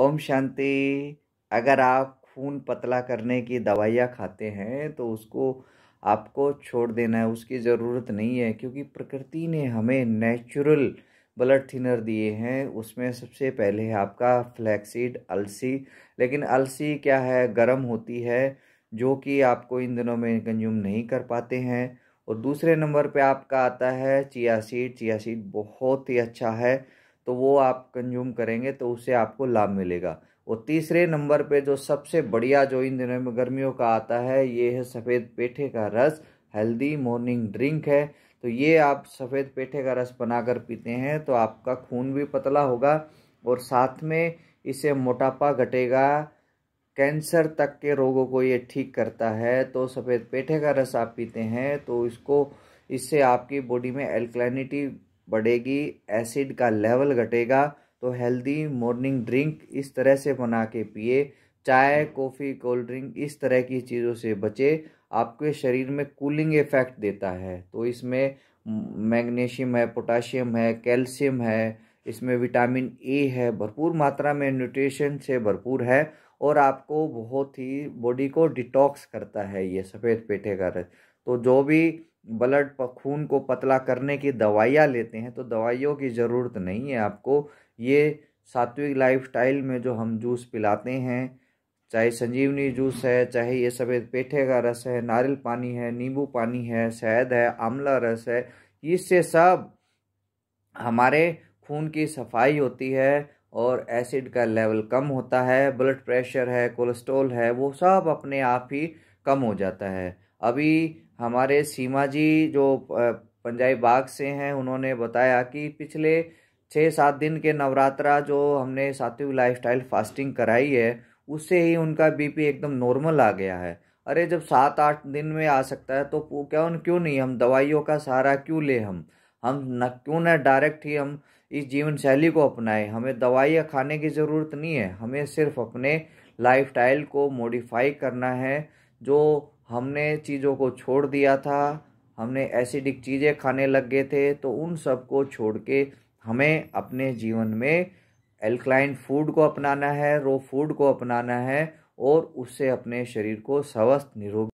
ओम शांति अगर आप खून पतला करने की दवाइयाँ खाते हैं तो उसको आपको छोड़ देना है उसकी ज़रूरत नहीं है क्योंकि प्रकृति ने हमें नेचुरल ब्लड थिनर दिए हैं उसमें सबसे पहले है आपका फ्लैक्सीड अलसी लेकिन अलसी क्या है गर्म होती है जो कि आपको इन दिनों में कंज्यूम नहीं कर पाते हैं और दूसरे नंबर पे आपका आता है चिया सीड चिया सीड बहुत ही अच्छा है तो वो आप कंज्यूम करेंगे तो उससे आपको लाभ मिलेगा और तीसरे नंबर पे जो सबसे बढ़िया जो इन दिनों में गर्मियों का आता है ये है सफ़ेद पेठे का रस हेल्दी मॉर्निंग ड्रिंक है तो ये आप सफ़ेद पेठे का रस बनाकर पीते हैं तो आपका खून भी पतला होगा और साथ में इसे मोटापा घटेगा कैंसर तक के रोगों को ये ठीक करता है तो सफ़ेद पेठे का रस आप पीते हैं तो इसको इससे आपकी बॉडी में एल्कलाइनिटी बढ़ेगी एसिड का लेवल घटेगा तो हेल्दी मॉर्निंग ड्रिंक इस तरह से बना के पिए चाय कॉफ़ी कोल्ड ड्रिंक इस तरह की चीज़ों से बचे आपके शरीर में कूलिंग इफेक्ट देता है तो इसमें मैग्नीशियम है पोटाशियम है कैल्शियम है इसमें विटामिन ए है भरपूर मात्रा में न्यूट्रिशन से भरपूर है और आपको बहुत ही बॉडी को डिटॉक्स करता है ये सफ़ेद पेठे का रस तो जो भी ब्लड खून को पतला करने की दवाइयाँ लेते हैं तो दवाइयों की ज़रूरत नहीं है आपको ये सात्विक लाइफस्टाइल में जो हम जूस पिलाते हैं चाहे संजीवनी जूस है चाहे ये सफ़ेद पेठे का रस है नारियल पानी है नींबू पानी है शहद है आमला रस है इससे सब हमारे खून की सफाई होती है और एसिड का लेवल कम होता है ब्लड प्रेशर है कोलेस्ट्रोल है वो सब अपने आप ही कम हो जाता है अभी हमारे सीमा जी जो पंजाई बाग से हैं उन्होंने बताया कि पिछले छः सात दिन के नवरात्रा जो हमने सात्विक लाइफस्टाइल फास्टिंग कराई है उससे ही उनका बीपी एकदम नॉर्मल आ गया है अरे जब सात आठ दिन में आ सकता है तो क्यों क्यों नहीं हम दवाइयों का सहारा क्यों ले हम हम न क्यों ना डायरेक्ट ही हम इस जीवन शैली को अपनाएं हमें दवाइयाँ खाने की ज़रूरत नहीं है हमें सिर्फ अपने लाइफ को मॉडिफाई करना है जो हमने चीज़ों को छोड़ दिया था हमने एसिडिक चीज़ें खाने लग गए थे तो उन सब को छोड़ के हमें अपने जीवन में एल्कलाइन फूड को अपनाना है रो फूड को अपनाना है और उससे अपने शरीर को स्वस्थ निरोग